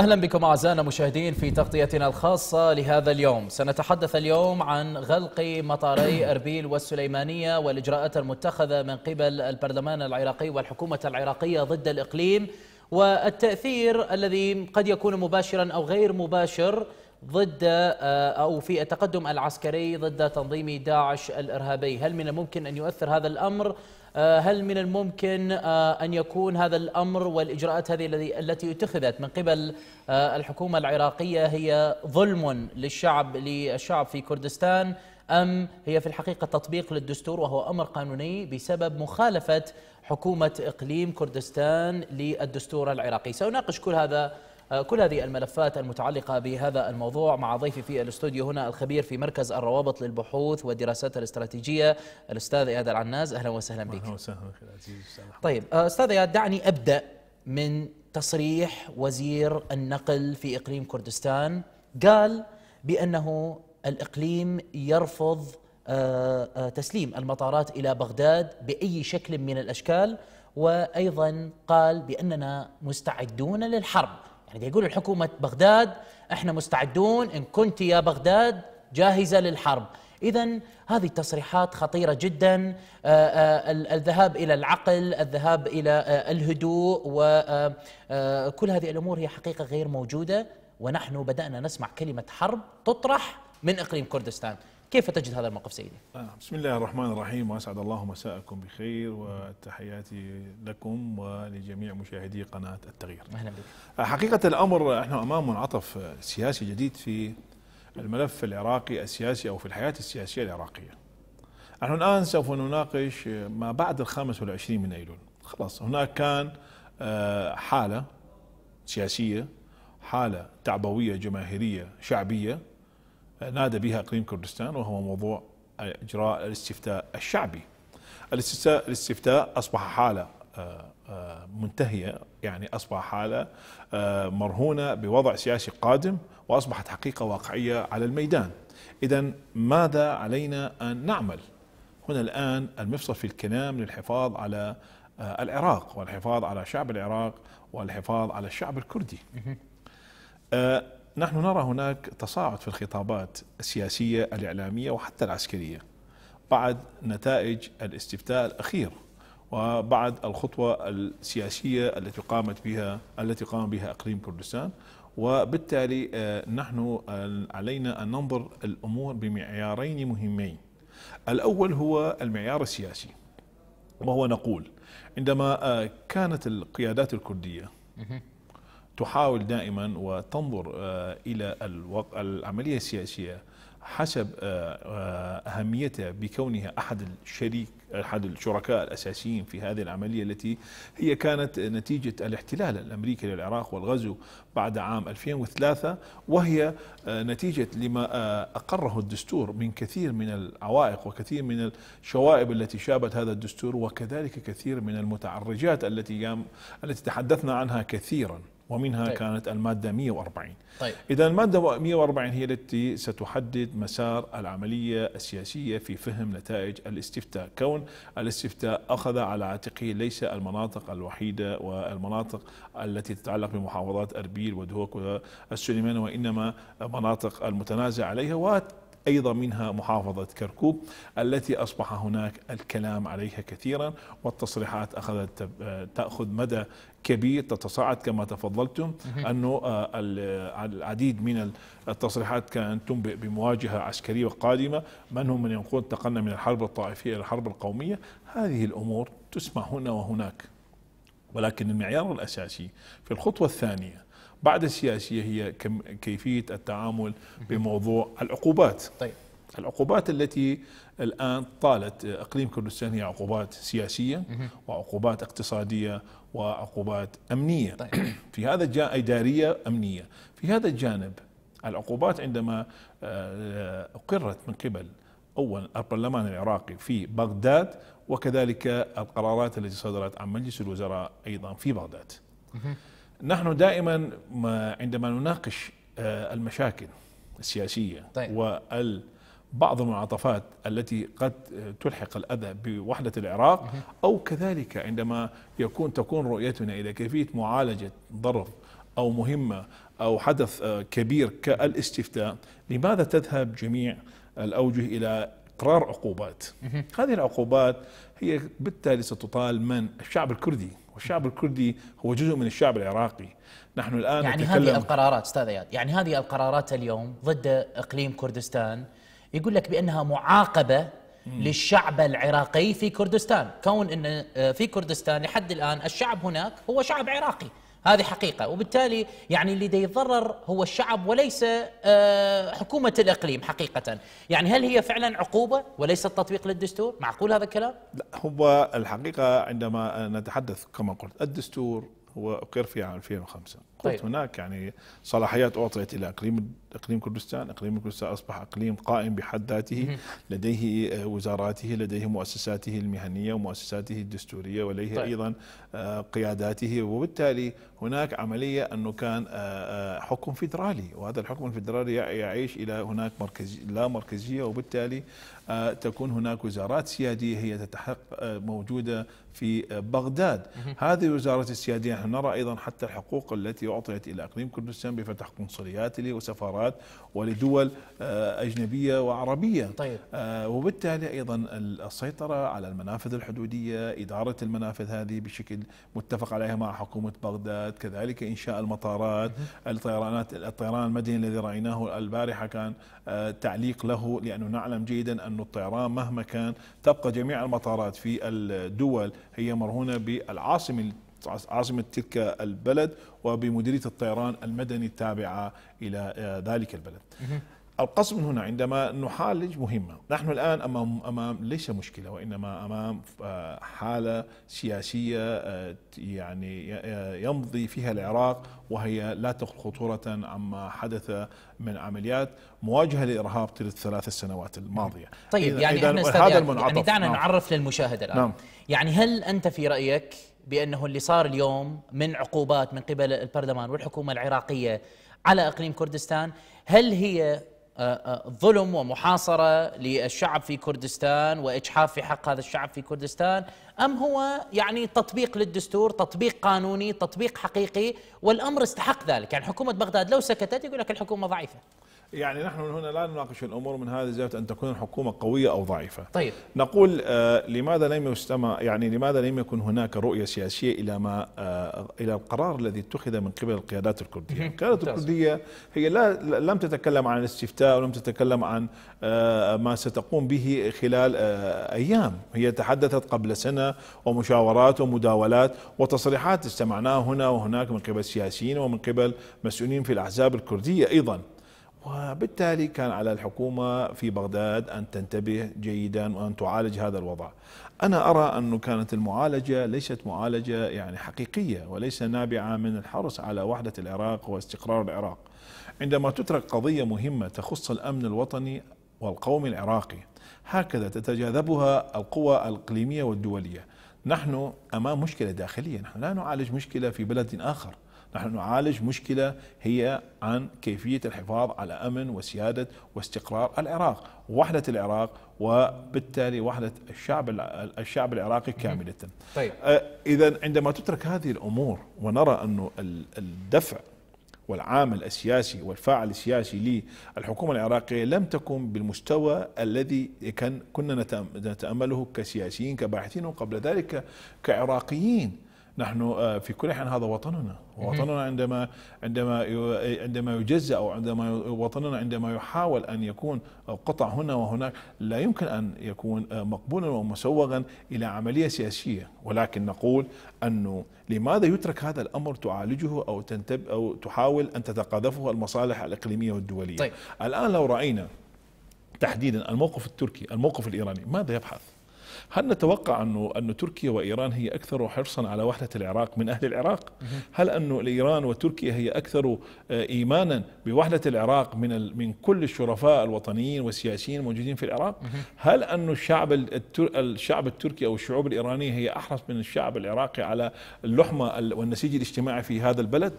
أهلا بكم أعزائنا المشاهدين في تغطيتنا الخاصة لهذا اليوم سنتحدث اليوم عن غلق مطاري أربيل والسليمانية والإجراءات المتخذة من قبل البرلمان العراقي والحكومة العراقية ضد الإقليم والتأثير الذي قد يكون مباشرا أو غير مباشر ضد آه، أو في التقدم العسكري ضد تنظيم داعش الإرهابي هل من الممكن أن يؤثر هذا الأمر آه، هل من الممكن آه، أن يكون هذا الأمر والإجراءات هذه التي اتخذت من قبل آه، الحكومة العراقية هي ظلم للشعب للشعب في كردستان أم هي في الحقيقة تطبيق للدستور وهو أمر قانوني بسبب مخالفة حكومة إقليم كردستان للدستور العراقي سأناقش كل هذا آه، كل هذه الملفات المتعلقة بهذا الموضوع مع ضيفي في الاستوديو هنا الخبير في مركز الروابط للبحوث والدراسات الاستراتيجية الأستاذ إياد العناز أهلا وسهلا بك أهلا وسهلا بك عزيز طيب آه، أستاذ إياد دعني أبدأ من تصريح وزير النقل في إقليم كردستان قال بأنه الإقليم يرفض آه، تسليم المطارات إلى بغداد بأي شكل من الأشكال وأيضا قال بأننا مستعدون للحرب يعني يقول الحكومة بغداد احنا مستعدون ان كنت يا بغداد جاهزة للحرب إذا هذه التصريحات خطيرة جدا آه، آه، الذهاب إلى العقل الذهاب إلى آه، الهدوء وكل هذه الأمور هي حقيقة غير موجودة ونحن بدأنا نسمع كلمة حرب تطرح من إقليم كردستان كيف تجد هذا الموقف سيدي؟ آه، بسم الله الرحمن الرحيم واسعد الله مساءكم بخير وتحياتي لكم ولجميع مشاهدي قناه التغيير. اهلا بك. آه، حقيقه الامر نحن امام منعطف سياسي جديد في الملف العراقي السياسي او في الحياه السياسيه العراقيه. نحن الان سوف نناقش ما بعد الخامس والعشرين من ايلول، خلاص هناك كان آه، حاله سياسيه حاله تعبويه جماهيريه شعبيه نادى بها اقليم كردستان وهو موضوع اجراء الاستفتاء الشعبي. الاستفتاء الاستفتاء اصبح حاله آه، آه، منتهيه يعني اصبح حاله آه، مرهونه بوضع سياسي قادم واصبحت حقيقه واقعيه على الميدان. اذا ماذا علينا ان نعمل؟ هنا الان المفصل في الكلام للحفاظ على العراق والحفاظ على شعب العراق والحفاظ على الشعب الكردي. نحن نرى هناك تصاعد في الخطابات السياسية الإعلامية وحتى العسكرية بعد نتائج الاستفتاء الأخير وبعد الخطوة السياسية التي قامت بها التي قام بها إقليم كردستان وبالتالي آه، نحن آه، علينا أن ننظر الأمور بمعيارين مهمين الأول هو المعيار السياسي وهو نقول عندما آه، كانت القيادات الكردية تحاول دائما وتنظر آه، إلى العملية السياسية حسب آه، آه، أهميتها بكونها أحد الشريك أحد الشركاء الأساسيين في هذه العملية التي هي كانت نتيجة الاحتلال الأمريكي للعراق والغزو بعد عام 2003 وهي نتيجة لما أقره الدستور من كثير من العوائق وكثير من الشوائب التي شابت هذا الدستور وكذلك كثير من المتعرجات التي التي تحدثنا عنها كثيرا ومنها طيب. كانت المادة 140 طيب. إذا المادة 140 هي التي ستحدد مسار العملية السياسية في فهم نتائج الاستفتاء كون الاستفتاء أخذ على عاتقه ليس المناطق الوحيدة والمناطق التي تتعلق بمحافظات أربيل ودهوك والسليمان وإنما مناطق المتنازع عليها أيضا منها محافظة كركوك التي أصبح هناك الكلام عليها كثيرا والتصريحات أخذت آه، تأخذ مدى كبير تتصاعد كما تفضلتم أنه آه، العديد من التصريحات كانت تنبئ بمواجهة عسكرية قادمة من هم من يقول انتقلنا من الحرب الطائفية إلى الحرب القومية هذه الأمور تسمع هنا وهناك ولكن المعيار الأساسي في الخطوة الثانية بعد السياسيه هي كيفيه التعامل بموضوع العقوبات طيب العقوبات التي الان طالت اقليم كردستان هي عقوبات سياسيه وعقوبات اقتصاديه وعقوبات امنيه طيب. في هذا الجانب اداريه امنيه في هذا الجانب العقوبات عندما آه، اقرت من قبل أول البرلمان العراقي في بغداد وكذلك القرارات التي صدرت عن مجلس الوزراء ايضا في بغداد نحن دائما ما عندما نناقش آه، المشاكل السياسية طيب. وال بعض المنعطفات التي قد تلحق الأذى بوحدة العراق أو كذلك عندما يكون تكون رؤيتنا إلى كيفية معالجة ظرف أو مهمة أو حدث آه، كبير كالاستفتاء لماذا تذهب جميع الأوجه إلى إقرار عقوبات هذه العقوبات هي بالتالي ستطال من الشعب الكردي والشعب الكردي هو جزء من الشعب العراقي نحن الآن يعني هذه القرارات أستاذ إياد يعني هذه القرارات اليوم ضد إقليم كردستان يقول لك بأنها معاقبة للشعب العراقي في كردستان كون أن آه، في كردستان لحد الآن الشعب هناك هو شعب عراقي هذه حقيقة وبالتالي يعني اللي يتضرر هو الشعب وليس آه، حكومة الإقليم حقيقة يعني هل هي فعلا عقوبة وليس التطبيق للدستور معقول هذا الكلام؟ لا هو الحقيقة عندما نتحدث كما قلت الدستور هو أقر في عام 2005 قلت طيب. هناك يعني صلاحيات اعطيت الى اقليم اقليم كردستان، اقليم كردستان اصبح اقليم قائم بحد ذاته، لديه آه، وزاراته، لديه مؤسساته المهنيه ومؤسساته الدستوريه ولديه طيب. ايضا آه، قياداته وبالتالي هناك عمليه انه كان آه، حكم فيدرالي وهذا الحكم الفيدرالي يعيش الى هناك مركزي لا مركزيه وبالتالي تكون هناك وزارات سياديه هي تتحق موجوده في بغداد، هذه وزاره السياديه نحن نرى ايضا حتى الحقوق التي أعطيت إلى إقليم كردستان بفتح قنصليات لي وسفارات ولدول آه، أجنبية وعربية طيب. آه، وبالتالي أيضا السيطرة على المنافذ الحدودية إدارة المنافذ هذه بشكل متفق عليها مع حكومة بغداد كذلك إنشاء المطارات الطيرانات الطيران المدني الذي رأيناه البارحة كان آه، تعليق له لأنه نعلم جيدا أن الطيران مهما كان تبقى جميع المطارات في الدول هي مرهونة بالعاصمة عاصمة تلك البلد وبمديرية الطيران المدني التابعة إلى آه، ذلك البلد القصد من هنا عندما نحالج مهمة نحن الآن أمام, أمام ليس مشكلة وإنما أمام آه، حالة سياسية آه، يعني يمضي فيها العراق وهي لا تقل خطورة عما حدث من عمليات مواجهة لإرهاب طيلة الثلاث السنوات الماضية طيب يعني احنا هذا المنعطف يعني دعنا نعم. نعرف للمشاهد الآن نعم. يعني هل أنت في رأيك بانه اللي صار اليوم من عقوبات من قبل البرلمان والحكومه العراقيه على اقليم كردستان هل هي آه، آه، ظلم ومحاصره للشعب في كردستان واجحاف في حق هذا الشعب في كردستان ام هو يعني تطبيق للدستور تطبيق قانوني تطبيق حقيقي والامر استحق ذلك يعني حكومه بغداد لو سكتت يقول لك الحكومه ضعيفه يعني نحن من هنا لا نناقش الامور من هذه الزاويه ان تكون الحكومه قويه او ضعيفه. طيب نقول آه لماذا لم يستمع يعني لماذا لم يكن هناك رؤيه سياسيه الى ما آه الى القرار الذي اتخذ من قبل القيادات الكرديه، القيادات الكرديه هي لا لم تتكلم عن الاستفتاء ولم تتكلم عن آه ما ستقوم به خلال آه ايام، هي تحدثت قبل سنه ومشاورات ومداولات وتصريحات استمعناها هنا وهناك من قبل السياسيين ومن قبل مسؤولين في الاحزاب الكرديه ايضا. وبالتالي كان على الحكومة في بغداد أن تنتبه جيدا وأن تعالج هذا الوضع أنا أرى أنه كانت المعالجة ليست معالجة يعني حقيقية وليس نابعة من الحرص على وحدة العراق واستقرار العراق عندما تترك قضية مهمة تخص الأمن الوطني والقومي العراقي هكذا تتجاذبها القوى الإقليمية والدولية نحن أمام مشكلة داخلية نحن لا نعالج مشكلة في بلد آخر نحن نعالج مشكلة هي عن كيفية الحفاظ على أمن وسيادة واستقرار العراق وحدة العراق وبالتالي وحدة الشعب الشعب العراقي كاملة طيب. آه، إذا عندما تترك هذه الأمور ونرى أنه الدفع والعامل السياسي والفاعل السياسي للحكومة العراقية لم تكن بالمستوى الذي كان كنا نتأمله كسياسيين كباحثين وقبل ذلك كعراقيين نحن آه، في كل حين هذا وطننا وطننا عندما عندما عندما يجزأ أو عندما وطننا عندما يحاول أن يكون قطع هنا وهناك لا يمكن أن يكون آه، مقبولا ومسوغا إلى عملية سياسية ولكن نقول أنه لماذا يترك هذا الأمر تعالجه أو تنتب أو تحاول أن تتقاذفه المصالح الإقليمية والدولية طيب. الآن لو رأينا تحديدا الموقف التركي الموقف الإيراني ماذا يبحث هل نتوقع أنه أن تركيا وإيران هي أكثر حرصا على وحدة العراق من أهل العراق هل أنه إيران وتركيا هي أكثر آه، إيمانا بوحدة العراق من من كل الشرفاء الوطنيين والسياسيين الموجودين في العراق هل أن الشعب الشعب التركي أو الشعوب الإيرانية هي أحرص من الشعب العراقي على اللحمة والنسيج الاجتماعي في هذا البلد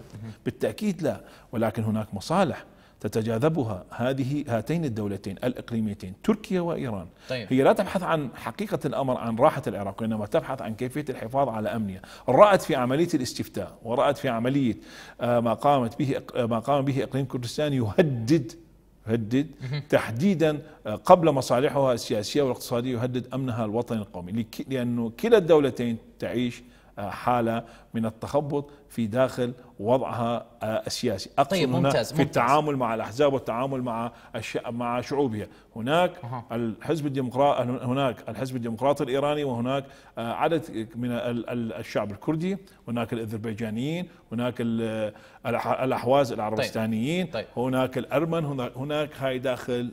بالتأكيد لا ولكن هناك مصالح تتجاذبها هذه هاتين الدولتين الإقليميتين تركيا وإيران طيب. هي لا تبحث عن حقيقة الأمر عن راحة العراق وإنما تبحث عن كيفية الحفاظ على امنها رأت في عملية الاستفتاء ورأت في عملية آه، ما قامت به آه، ما قام به إقليم كردستان يهدد يهدد تحديدا آه، قبل مصالحها السياسية والاقتصادية يهدد أمنها الوطني القومي لأنه كلا الدولتين تعيش حالة من التخبط في داخل وضعها السياسي أقصد طيب ممتاز في ممتاز. التعامل مع الأحزاب والتعامل مع الش... مع شعوبها هناك أه. الحزب الديمقراطي هناك الحزب الديمقراطي الإيراني وهناك عدد من الشعب الكردي هناك الأذربيجانيين هناك الأحواز العربستانيين طيب. طيب. هناك الأرمن هناك هاي داخل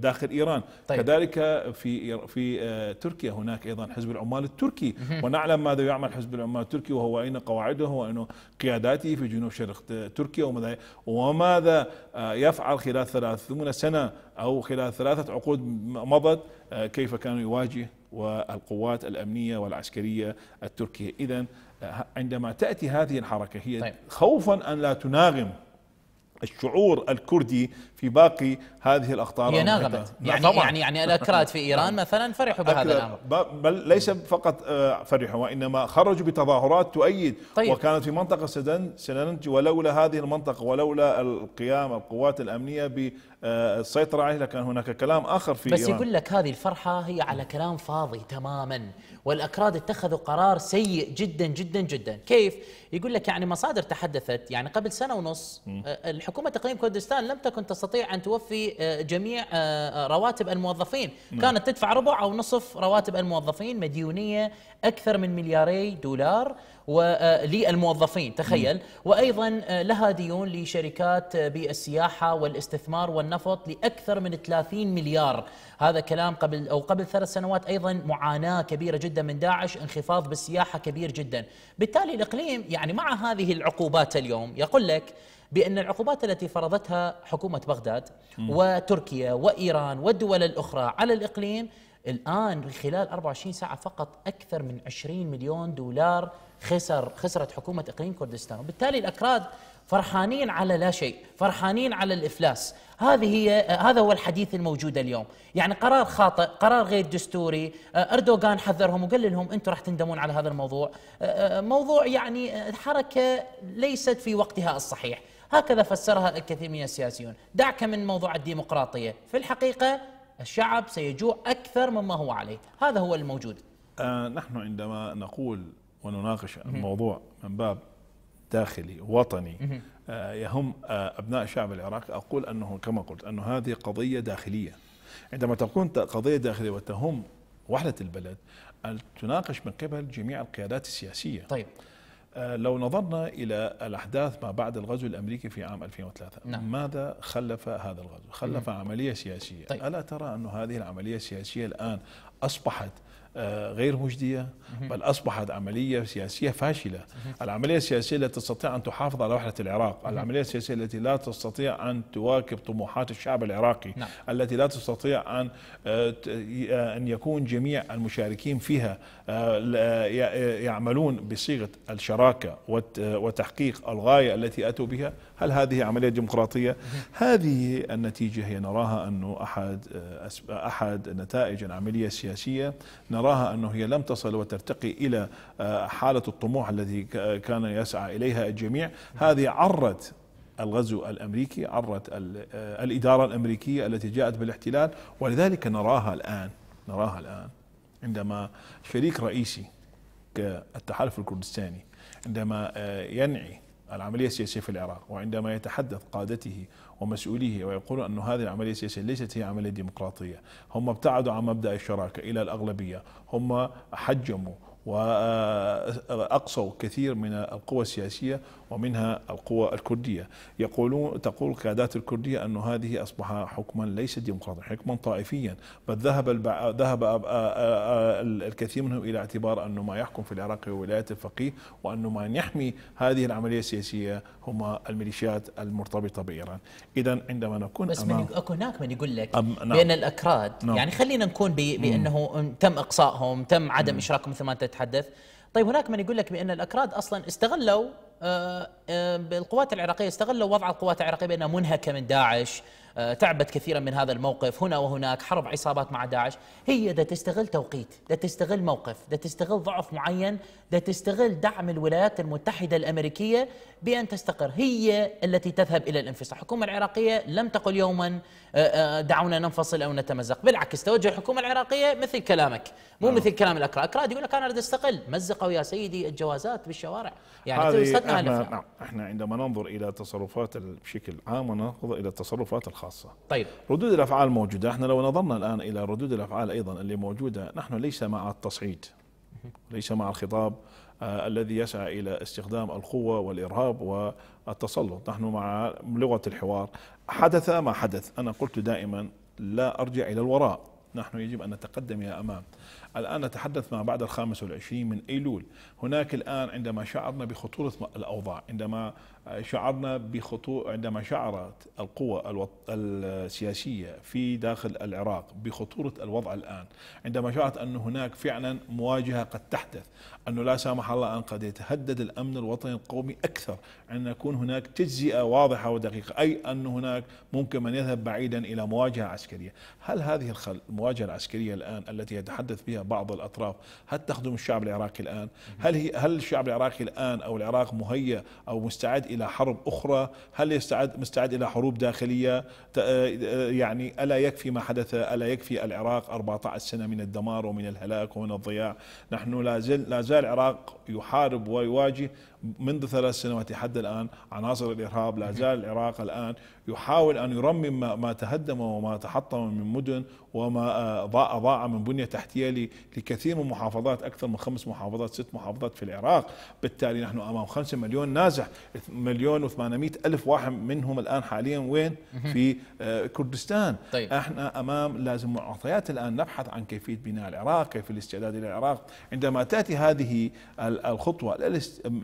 داخل إيران طيب. كذلك في في آه، تركيا هناك أيضا حزب العمال التركي ونعلم ماذا يعمل حزب العمال التركي وهو أين قواعده وأنه قياداته في جنوب شرق تركيا وماذا وماذا آه، يفعل خلال ثلاثون سنة أو خلال ثلاثة عقود مضت آه، كيف كان يواجه والقوات الأمنية والعسكرية التركية إذا آه، عندما تأتي هذه الحركة هي طيب. خوفا أن لا تناغم الشعور الكردي في باقي هذه الاقطار هي ناغمت نعم، يعني طبعا. يعني يعني الاكراد في ايران مثلا فرحوا بهذا الامر بل ليس فقط آه، فرحوا وانما خرجوا بتظاهرات تؤيد طيب. وكانت في منطقه سننج ولولا هذه المنطقه ولولا القيام القوات الامنيه بالسيطره آه، عليها كان هناك كلام اخر في بس إيران. يقول لك هذه الفرحه هي على كلام فاضي تماما والاكراد اتخذوا قرار سيء جدا جدا جدا كيف يقول لك يعني مصادر تحدثت يعني قبل سنه ونص آه، الحكومه تقليم كردستان لم تكن تستطيع ان توفي آه، جميع آه، رواتب الموظفين كانت تدفع ربع او نصف رواتب الموظفين مديونيه اكثر من ملياري دولار وللموظفين تخيل وأيضا آه، لها ديون لشركات آه، بالسياحة والاستثمار والنفط لأكثر من 30 مليار هذا كلام قبل أو قبل ثلاث سنوات أيضا معاناة كبيرة جدا من داعش انخفاض بالسياحة كبير جدا بالتالي الإقليم يعني مع هذه العقوبات اليوم يقول لك بأن العقوبات التي فرضتها حكومة بغداد وتركيا وإيران والدول الأخرى على الإقليم الآن خلال 24 ساعة فقط أكثر من 20 مليون دولار خسر خسرت حكومه اقليم كردستان وبالتالي الاكراد فرحانين على لا شيء فرحانين على الافلاس هذه هي هذا هو الحديث الموجود اليوم يعني قرار خاطئ قرار غير دستوري أه، اردوغان حذرهم وقال لهم انتم راح تندمون على هذا الموضوع أه، أه، موضوع يعني حركه ليست في وقتها الصحيح هكذا فسرها الكثير من السياسيون دعك من موضوع الديمقراطيه في الحقيقه الشعب سيجوع اكثر مما هو عليه هذا هو الموجود نحن عندما نقول ونناقش الموضوع من باب داخلي وطني آه، يهم آه، أبناء شعب العراق أقول أنه كما قلت أنه هذه قضية داخلية عندما تكون قضية داخلية وتهم وحدة البلد تناقش من قبل جميع القيادات السياسية طيب آه، لو نظرنا إلى الأحداث ما بعد الغزو الأمريكي في عام 2003 نعم. ماذا خلف هذا الغزو؟ خلف مم. عملية سياسية طيب. ألا ترى أن هذه العملية السياسية الآن أصبحت آه، غير مجدية بل أصبحت عملية سياسية فاشلة العملية السياسية التي تستطيع أن تحافظ على وحدة العراق العملية السياسية التي لا تستطيع أن تواكب طموحات الشعب العراقي نعم. التي لا تستطيع أن آه، آه، أن يكون جميع المشاركين فيها يعملون بصيغة الشراكة وتحقيق الغاية التي أتوا بها هل هذه عملية ديمقراطية؟ هذه النتيجة هي نراها أنه أحد أحد نتائج العملية السياسية نرى نراها أنه هي لم تصل وترتقي إلى آه، حالة الطموح الذي كان يسعى إليها الجميع هذه عرت الغزو الامريكي عرت آه، الاداره الامريكيه التي جاءت بالاحتلال ولذلك نراها الان نراها الان عندما شريك رئيسي كالتحالف الكردستاني عندما آه، ينعي العمليه السياسيه في العراق وعندما يتحدث قادته ومسؤوليه ويقولون أن هذه العملية السياسية ليست هي عملية ديمقراطية هم ابتعدوا عن مبدأ الشراكة إلى الأغلبية هم حجموا وأقصوا كثير من القوى السياسية ومنها القوى الكردية يقولون تقول القيادات الكردية أن هذه أصبح حكما ليس ديمقراطيا حكما طائفيا بل ذهب البع... ذهب الكثير منهم إلى اعتبار أن ما يحكم في العراق هو ولاية الفقيه وأن ما يحمي هذه العملية السياسية هما الميليشيات المرتبطة بإيران إذا عندما نكون بس أمام من أكو هناك من يقول لك أم... نعم. بأن الأكراد نعم. يعني خلينا نكون ب... بأنه تم إقصائهم تم عدم إشراكهم 8 تتحدث طيب هناك من يقول لك بان الاكراد اصلا استغلوا آه، آه، القوات العراقيه استغلوا وضع القوات العراقيه بانها منهكه من داعش آه، تعبت كثيرا من هذا الموقف هنا وهناك حرب عصابات مع داعش هي دا تستغل توقيت دا تستغل موقف دا تستغل ضعف معين دا تستغل دعم الولايات المتحدة الأمريكية بأن تستقر هي التي تذهب إلى الانفصال الحكومة العراقية لم تقل يوما آه، آه، دعونا ننفصل أو نتمزق بالعكس توجه الحكومة العراقية مثل كلامك مو أوه. نعم. مثل كلام الأكراد الأكراد يقول لك أنا أريد أستقل مزقوا يا سيدي الجوازات بالشوارع يعني احنا, نعم، احنا عندما ننظر إلى تصرفات بشكل عام وننظر إلى التصرفات الخاصة الخاصة طيب ردود الأفعال موجودة احنا لو نظرنا الآن إلى ردود الأفعال أيضا اللي موجودة نحن ليس مع التصعيد ليس مع الخطاب آه الذي يسعى إلى استخدام القوة والإرهاب والتسلط نحن مع لغة الحوار حدث ما حدث أنا قلت دائما لا أرجع إلى الوراء نحن يجب أن نتقدم إلى أمام الآن نتحدث ما بعد الخامس والعشرين من أيلول هناك الآن عندما شعرنا بخطورة الأوضاع عندما شعرنا بخطو عندما شعرت القوى السياسيه في داخل العراق بخطوره الوضع الان، عندما شعرت ان هناك فعلا مواجهه قد تحدث، انه لا سامح الله ان قد يتهدد الامن الوطني القومي اكثر، ان يكون هناك تجزئه واضحه ودقيقه، اي ان هناك ممكن من يذهب بعيدا الى مواجهه عسكريه، هل هذه المواجهه العسكريه الان التي يتحدث بها بعض الاطراف هل تخدم الشعب العراقي الان؟ هل هي هل الشعب العراقي الان او العراق مهيأ او مستعد إلى حرب أخرى هل يستعد مستعد إلى حروب داخلية آه، آه، يعني ألا يكفي ما حدث ألا يكفي العراق 14 سنة من الدمار ومن الهلاك ومن الضياع نحن لا زال العراق يحارب ويواجه منذ ثلاث سنوات حتى الآن عناصر الإرهاب لا زال العراق الآن يحاول أن يرمم ما, ما تهدم وما تحطم من مدن وما آه، ضاع ضاع من بنية تحتية لكثير من محافظات أكثر من خمس محافظات ست محافظات في العراق بالتالي نحن أمام خمسة مليون نازح مليون و800 ألف واحد منهم الآن حاليا وين في آه، كردستان طيب. احنا أمام لازم معطيات الآن نبحث عن كيفية بناء العراق كيف الاستعداد للعراق عندما تأتي هذه الخطوة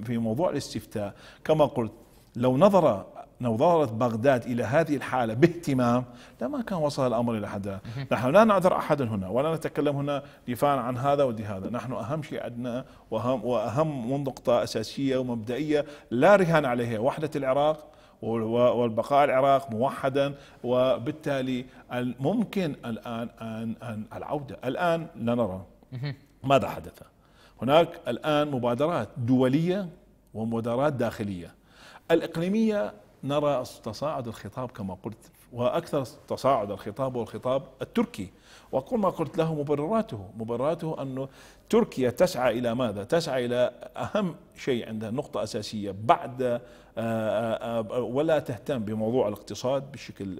في موضوع الاستفتاء كما قلت لو نظر لو نظرت بغداد إلى هذه الحالة باهتمام لما كان وصل الأمر إلى حد نحن لا نعذر أحدا هنا ولا نتكلم هنا دفاعا عن هذا هذا نحن أهم شيء عندنا وأهم, وأهم نقطة أساسية ومبدئية لا رهان عليها وحدة العراق والبقاء العراق موحدا وبالتالي ممكن الآن أن أن العودة الآن لنرى ماذا حدث هناك الآن مبادرات دولية ومدارات داخلية الإقليمية نرى تصاعد الخطاب كما قلت وأكثر تصاعد الخطاب هو الخطاب التركي وكل ما قلت له مبرراته مبرراته أن تركيا تسعى إلى ماذا؟ تسعى إلى أهم شيء عندها نقطة أساسية بعد آه، آه، آه، ولا تهتم بموضوع الاقتصاد بشكل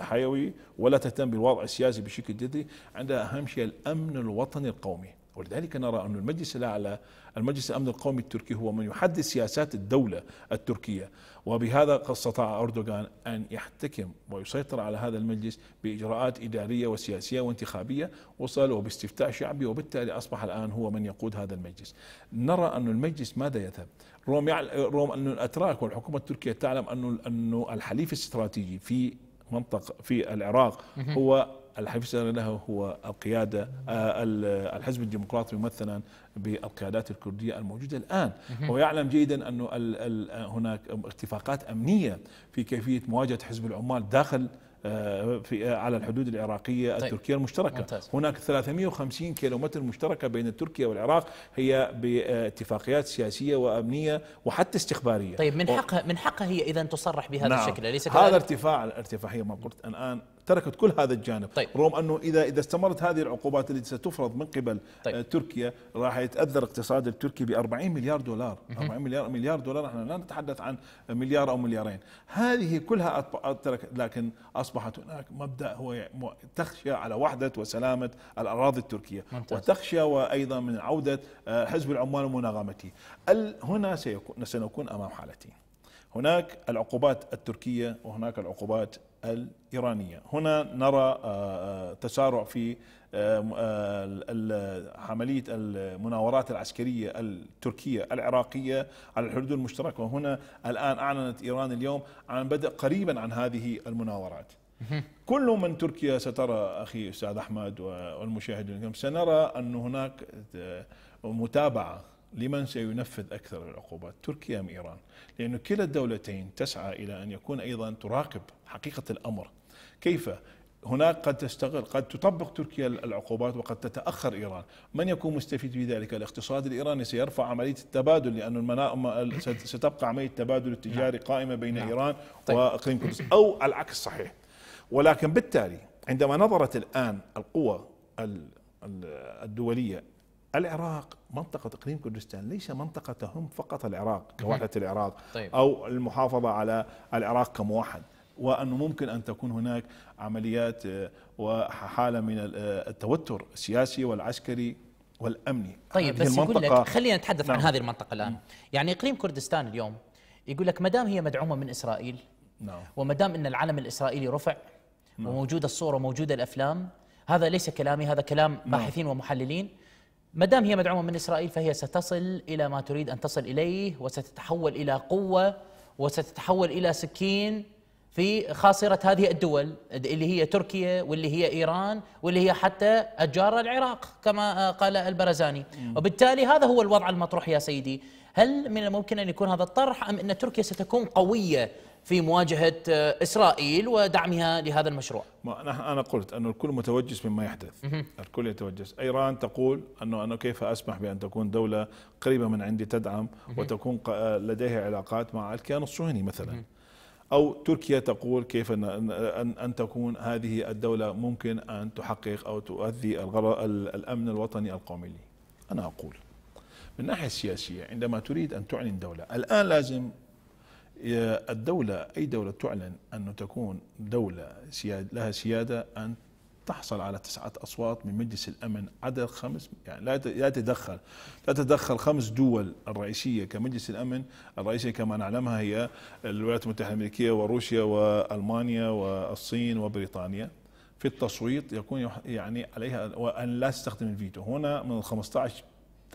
حيوي ولا تهتم بالوضع السياسي بشكل جدي عندها أهم شيء الأمن الوطني القومي ولذلك نرى أن المجلس الأعلى المجلس الأمن القومي التركي هو من يحدد سياسات الدولة التركية وبهذا استطاع أردوغان أن يحتكم ويسيطر على هذا المجلس بإجراءات إدارية وسياسية وانتخابية وصل وباستفتاء شعبي وبالتالي أصبح الآن هو من يقود هذا المجلس نرى أن المجلس ماذا يذهب رغم, أن الأتراك والحكومة التركية تعلم أن الحليف الاستراتيجي في منطقة في العراق هو الحفيظ له هو القيادة آه، الحزب الديمقراطي ممثلا بالقيادات الكردية الموجودة الآن هو يعلم جيدا أن هناك اتفاقات أمنية في كيفية مواجهة حزب العمال داخل آه، في آه، على الحدود العراقية طيب. التركية طيب. المشتركة ممتاز. هناك 350 كيلومتر مشتركة بين تركيا والعراق هي باتفاقيات سياسية وأمنية وحتى استخبارية طيب من حقها, و... من حقها هي إذا تصرح بهذا نعم. الشكل أليس هذا ارتفاع الارتفاعية ما قلت الآن تركت كل هذا الجانب طيب. رغم أنه إذا إذا استمرت هذه العقوبات التي ستفرض من قبل آه، طيب. تركيا راح يتأثر الاقتصاد التركي ب 40 مليار دولار 40 مليار مليار دولار احنا لا نتحدث عن مليار أو مليارين هذه كلها تركت لكن أصبحت هناك مبدأ هو تخشى على وحدة وسلامة الأراضي التركية ممتاز. وتخشى وأيضا من عودة آه، حزب العمال ومناغمته هنا سيكون سنكون أمام حالتين هناك العقوبات التركية وهناك العقوبات الإيرانية هنا نرى آه، آه، تسارع في عملية آه، المناورات العسكرية التركية العراقية على الحدود المشتركة وهنا الآن أعلنت إيران اليوم عن بدء قريبا عن هذه المناورات كل من تركيا سترى أخي أستاذ أحمد والمشاهدين سنرى أن هناك متابعة لمن سينفذ أكثر العقوبات تركيا أم إيران لأن كلا الدولتين تسعى إلى أن يكون أيضا تراقب حقيقة الأمر كيف هناك قد تستغل قد تطبق تركيا العقوبات وقد تتأخر إيران من يكون مستفيد في ذلك الاقتصاد الإيراني سيرفع عملية التبادل لأن ستبقى عملية التبادل التجاري نعم. قائمة بين نعم. إيران طيب. وإقليم قدس أو العكس صحيح ولكن بالتالي عندما نظرت الآن القوى الدولية العراق منطقة إقليم كردستان ليس تهم فقط العراق كوحدة العراق طيب. أو المحافظة على العراق كموحد وأنه ممكن أن تكون هناك عمليات آه، وحالة من آه، التوتر السياسي والعسكري والأمني طيب بس يقول لك خلينا نتحدث نعم. عن هذه المنطقة الآن يعني إقليم كردستان اليوم يقول لك مدام هي مدعومة من إسرائيل نعم. ومدام أن العلم الإسرائيلي رفع نعم. وموجودة الصورة وموجودة الأفلام هذا ليس كلامي هذا كلام نعم. باحثين ومحللين ما دام هي مدعومه من اسرائيل فهي ستصل الى ما تريد ان تصل اليه وستتحول الى قوه وستتحول الى سكين في خاصره هذه الدول اللي هي تركيا واللي هي ايران واللي هي حتى الجاره العراق كما قال البرزاني وبالتالي هذا هو الوضع المطروح يا سيدي هل من الممكن ان يكون هذا الطرح ام ان تركيا ستكون قويه في مواجهة آه، إسرائيل ودعمها لهذا المشروع ما أنا, أنا قلت أن الكل متوجس مما يحدث الكل يتوجس إيران تقول أنه أنا كيف أسمح بأن تكون دولة قريبة من عندي تدعم وتكون آه، لديها علاقات مع الكيان الصهيوني مثلا أو تركيا تقول كيف أن, أن, أن تكون هذه الدولة ممكن أن تحقق أو تؤذي الأمن الوطني القومي لي أنا أقول من الناحية السياسية عندما تريد أن تعلن دولة الآن لازم الدولة أي دولة تعلن أن تكون دولة سيادة لها سيادة أن تحصل على تسعة أصوات من مجلس الأمن عدد خمس يعني لا لا تدخل لا تتدخل خمس دول الرئيسية كمجلس الأمن الرئيسية كما نعلمها هي الولايات المتحدة الأمريكية وروسيا وألمانيا والصين وبريطانيا في التصويت يكون يعني عليها وأن لا تستخدم الفيتو هنا من 15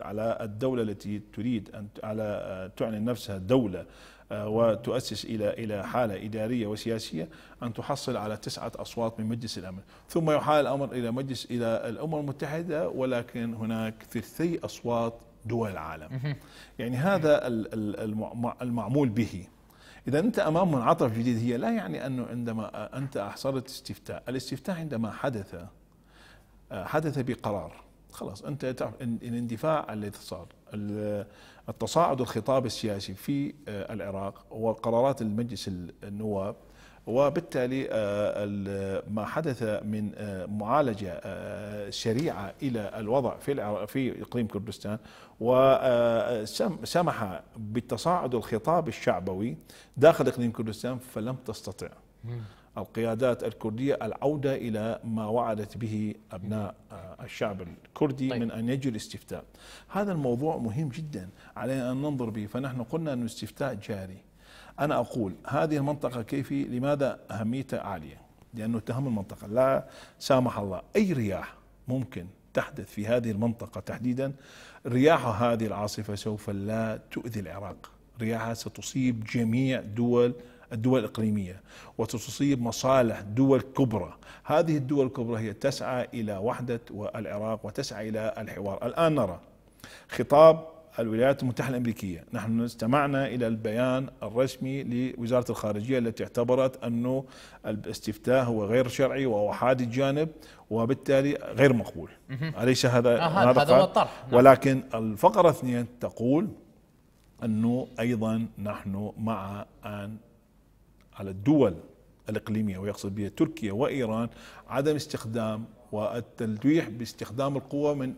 على الدولة التي تريد أن على آه، تعلن نفسها دولة آه، وتؤسس إلى إلى حالة إدارية وسياسية أن تحصل على تسعة أصوات من مجلس الأمن ثم يحال الأمر إلى مجلس إلى الأمم المتحدة ولكن هناك ثلثي أصوات دول العالم يعني هذا المعمول به إذا أنت أمام منعطف جديد هي لا يعني أنه عندما أنت احصرت استفتاء الاستفتاء عندما حدث آه، حدث بقرار خلاص انت تعرف الاندفاع الذي صار التصاعد الخطاب السياسي في آه، العراق وقرارات المجلس النواب وبالتالي آه، ما حدث من آه، معالجه سريعه الى الوضع في في اقليم كردستان وسمح بالتصاعد الخطاب الشعبوي داخل اقليم كردستان فلم تستطع القيادات الكردية العودة إلى ما وعدت به أبناء آه، الشعب الكردي طيب. من أن يجري استفتاء هذا الموضوع مهم جدا علينا أن ننظر به فنحن قلنا أن الاستفتاء جاري أنا أقول هذه المنطقة كيف لماذا أهميتها عالية لأنه تهم المنطقة لا سامح الله أي رياح ممكن تحدث في هذه المنطقة تحديدا رياح هذه العاصفة سوف لا تؤذي العراق رياحها ستصيب جميع دول الدول الإقليمية وتصيب مصالح دول كبرى هذه الدول الكبرى هي تسعى إلى وحدة العراق وتسعى إلى الحوار الآن نرى خطاب الولايات المتحدة الأمريكية نحن استمعنا إلى البيان الرسمي لوزارة الخارجية التي اعتبرت أنه الاستفتاء هو غير شرعي وهو حادي الجانب وبالتالي غير مقبول أليس هذا آه هذا, هذا هو الطرح نعم. ولكن الفقرة اثنين تقول أنه أيضا نحن مع أن على الدول الإقليمية ويقصد بها تركيا وإيران عدم استخدام والتلويح باستخدام القوة من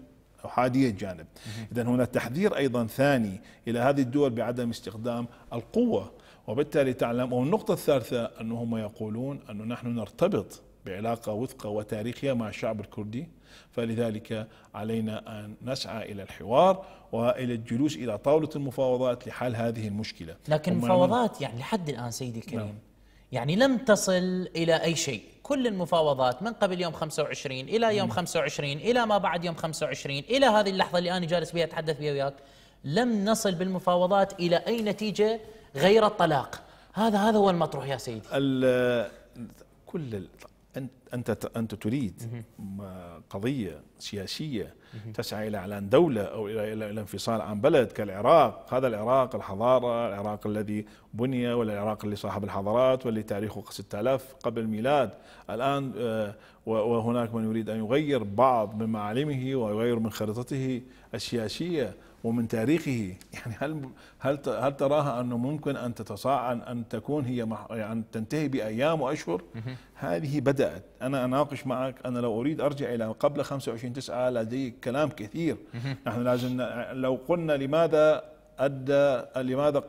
أحادية الجانب إذا هنا تحذير أيضا ثاني إلى هذه الدول بعدم استخدام القوة وبالتالي تعلم والنقطة الثالثة أنهم يقولون أن نحن نرتبط بعلاقة وثقة وتاريخية مع الشعب الكردي فلذلك علينا أن نسعى إلى الحوار وإلى الجلوس إلى طاولة المفاوضات لحل هذه المشكلة لكن المفاوضات يعني لحد الآن سيدي الكريم نعم. يعني لم تصل إلى أي شيء كل المفاوضات من قبل يوم 25 إلى يوم 25 إلى ما بعد يوم 25 إلى هذه اللحظة اللي أنا جالس بها أتحدث بها وياك لم نصل بالمفاوضات إلى أي نتيجة غير الطلاق هذا هذا هو المطروح يا سيدي كل أنت أنت تريد قضية سياسية تسعى إلى إعلان دولة أو إلى إلى انفصال عن بلد كالعراق هذا العراق الحضارة العراق الذي بني ولا العراق اللي صاحب الحضارات واللي تاريخه 6000 قبل الميلاد الآن آه، وهناك من يريد أن يغير بعض من معالمه ويغير من خريطته السياسية ومن تاريخه يعني هل هل هل تراها انه ممكن ان تتصاعد ان تكون هي مح... يعني تنتهي بايام واشهر هذه بدات انا اناقش معك انا لو اريد ارجع الى قبل 25 9 لدي كلام كثير نحن لازم لو قلنا لماذا ادى لماذا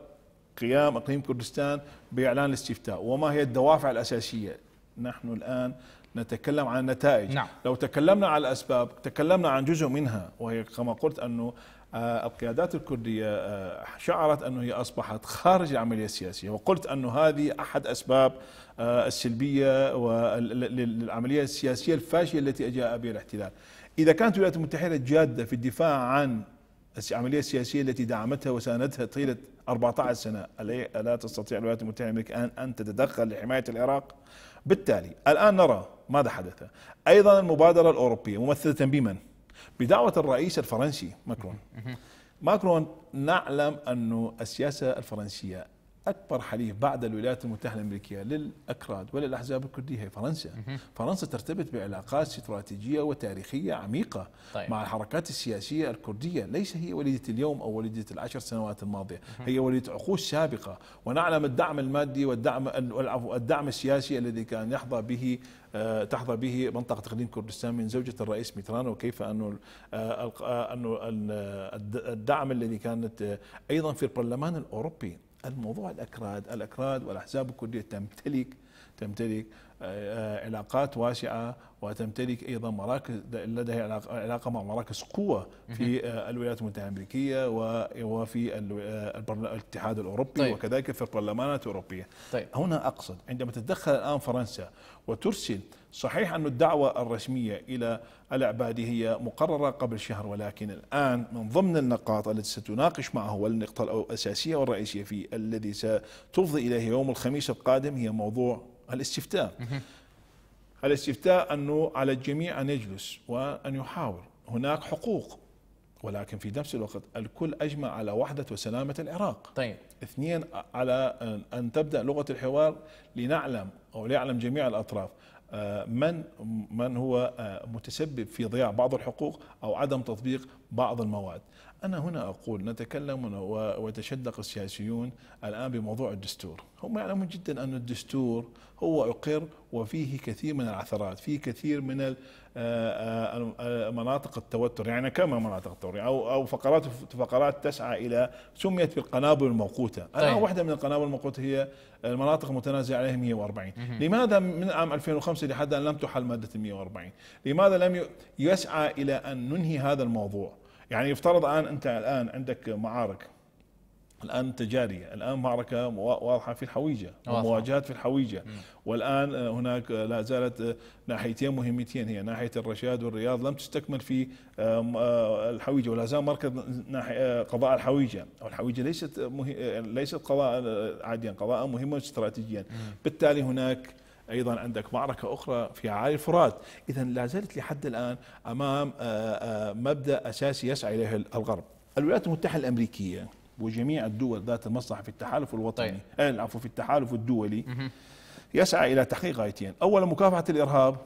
قيام اقليم كردستان باعلان الاستفتاء وما هي الدوافع الاساسيه نحن الان نتكلم عن النتائج نعم. لو تكلمنا عن الاسباب تكلمنا عن جزء منها وهي كما قلت انه آه، القيادات الكردية آه، شعرت أنه هي أصبحت خارج العملية السياسية وقلت أنه هذه أحد أسباب آه، السلبية للعملية السياسية الفاشلة التي جاء بها الاحتلال إذا كانت الولايات المتحدة جادة في الدفاع عن العملية السياسية التي دعمتها وساندتها طيلة 14 سنة ألا تستطيع الولايات المتحدة الأمريكية أن تتدخل لحماية العراق بالتالي الآن نرى ماذا حدث أيضا المبادرة الأوروبية ممثلة بمن؟ بدعوة الرئيس الفرنسي ماكرون ماكرون نعلم أن السياسة الفرنسية اكبر حليف بعد الولايات المتحده الامريكيه للاكراد وللاحزاب الكرديه هي فرنسا. فرنسا ترتبط بعلاقات استراتيجيه وتاريخيه عميقه طيب. مع الحركات السياسيه الكرديه، ليس هي وليده اليوم او وليده العشر سنوات الماضيه، هي وليده عقود سابقه، ونعلم الدعم المادي والدعم الدعم السياسي الذي كان يحظى به آه، تحظى به منطقة إقليم كردستان من زوجة الرئيس ميتران وكيف أنه آه، أنه آه، الدعم الذي كانت أيضا في البرلمان الأوروبي الموضوع الأكراد الأكراد والأحزاب الكردية تمتلك تمتلك علاقات واسعة وتمتلك أيضا مراكز لديها علاقة مع مراكز قوة في الولايات المتحدة الأمريكية وفي الاتحاد الأوروبي طيب. وكذلك في البرلمانات الأوروبية طيب. هنا أقصد عندما تتدخل الآن فرنسا وترسل صحيح أن الدعوة الرسمية إلى العبادي هي مقررة قبل شهر ولكن الآن من ضمن النقاط التي ستناقش معه والنقطة الأساسية والرئيسية في الذي ستفضي إليه يوم الخميس القادم هي موضوع الاستفتاء الاستفتاء أنه على الجميع أن يجلس وأن يحاور هناك حقوق ولكن في نفس الوقت الكل أجمع على وحدة وسلامة العراق طيب اثنين على أن تبدأ لغة الحوار لنعلم أو ليعلم جميع الأطراف آه، من من هو آه، متسبب في ضياع بعض الحقوق او عدم تطبيق بعض المواد أنا هنا أقول نتكلم ويتشدق السياسيون الآن بموضوع الدستور هم يعلمون جدا أن الدستور هو أقر وفيه كثير من العثرات فيه كثير من آه، آه، مناطق التوتر يعني كما مناطق التوتر أو أو فقرات فقرات تسعى إلى سميت بالقنابل الموقوتة أنا طيب. واحدة من القنابل الموقوتة هي المناطق المتنازع عليها 140 لماذا من عام 2005 لحد الآن لم تحل مادة 140 لماذا لم يسعى إلى أن ننهي هذا الموضوع يعني يفترض الآن أنت الآن عندك معارك الآن تجارية الآن معركة واضحة في الحويجة ومواجهات في الحويجة والآن هناك لا زالت ناحيتين مهمتين هي ناحية الرشاد والرياض لم تستكمل في آه، الحويجة ولا زال مركز آه، قضاء الحويجة الحويجة ليست ليست قضاء آه، عاديا قضاء مهما استراتيجيا بالتالي هناك أيضا عندك معركة أخرى في عالي الفرات إذا لا زلت لحد الآن أمام آه، آه، مبدأ أساسي يسعى إليه الغرب الولايات المتحدة الأمريكية وجميع الدول ذات المصلحة في التحالف الوطني طيب. آه، عفوا في التحالف الدولي يسعى إلى تحقيق غايتين أولا مكافحة الإرهاب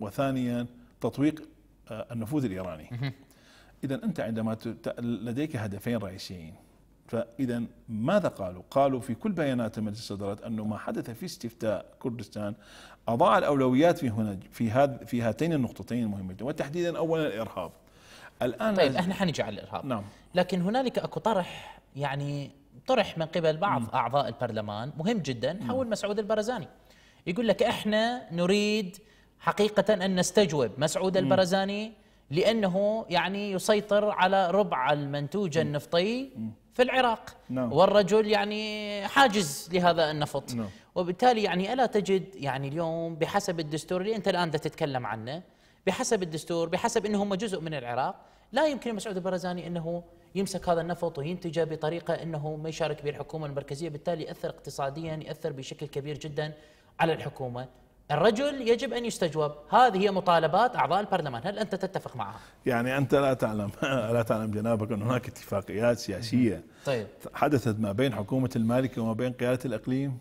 وثانيا تطويق النفوذ الإيراني إذا أنت عندما لديك هدفين رئيسيين فإذا ماذا قالوا؟ قالوا في كل بيانات مجلس صدرت أنه ما حدث في استفتاء كردستان أضاع الأولويات في هنا في هذ في هاتين النقطتين المهمتين وتحديدا أولا الإرهاب. الآن طيب احنا حنجي على الإرهاب. نعم. لكن هنالك اكو طرح يعني طرح من قبل بعض م. أعضاء البرلمان مهم جدا حول مسعود البرزاني. يقول لك احنا نريد حقيقة أن نستجوب مسعود البرزاني لأنه يعني يسيطر على ربع المنتوج النفطي في العراق نعم. والرجل يعني حاجز لهذا النفط نعم. وبالتالي يعني ألا تجد يعني اليوم بحسب الدستور اللي أنت الآن تتكلم عنه بحسب الدستور بحسب أنه هم جزء من العراق لا يمكن مسعود البرزاني أنه يمسك هذا النفط وينتجه بطريقة أنه ما يشارك به الحكومة المركزية بالتالي يأثر اقتصاديا يأثر بشكل كبير جدا على الحكومة الرجل يجب ان يستجوب، هذه هي مطالبات اعضاء البرلمان، هل انت تتفق معها؟ يعني انت لا تعلم لا تعلم جنابك ان هناك اتفاقيات سياسيه طيب حدثت ما بين حكومه المالكي وما بين قياده الاقليم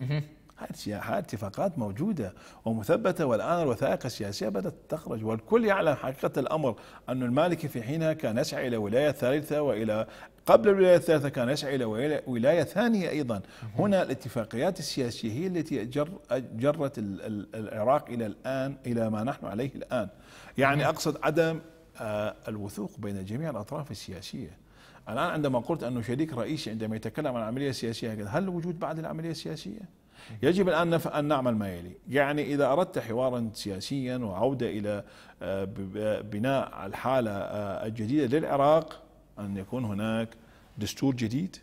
هذه اتفاقات موجودة ومثبتة والآن الوثائق السياسية بدأت تخرج والكل يعلم حقيقة الأمر أن المالكي في حينها كان يسعى إلى ولاية ثالثة وإلى قبل الولاية الثالثة كان يسعى إلى ولاية ثانية أيضا هنا الاتفاقيات السياسية هي التي جر جرت العراق إلى الآن إلى ما نحن عليه الآن يعني أقصد عدم آه، الوثوق بين جميع الأطراف السياسية الآن عندما قلت أنه شريك رئيسي عندما يتكلم عن عملية سياسية هل وجود بعد العملية السياسية؟ يجب الآن أن نعمل ما يلي يعني إذا أردت حوارا سياسيا وعودة إلى آه، بناء الحالة آه، الجديدة للعراق أن يكون هناك دستور جديد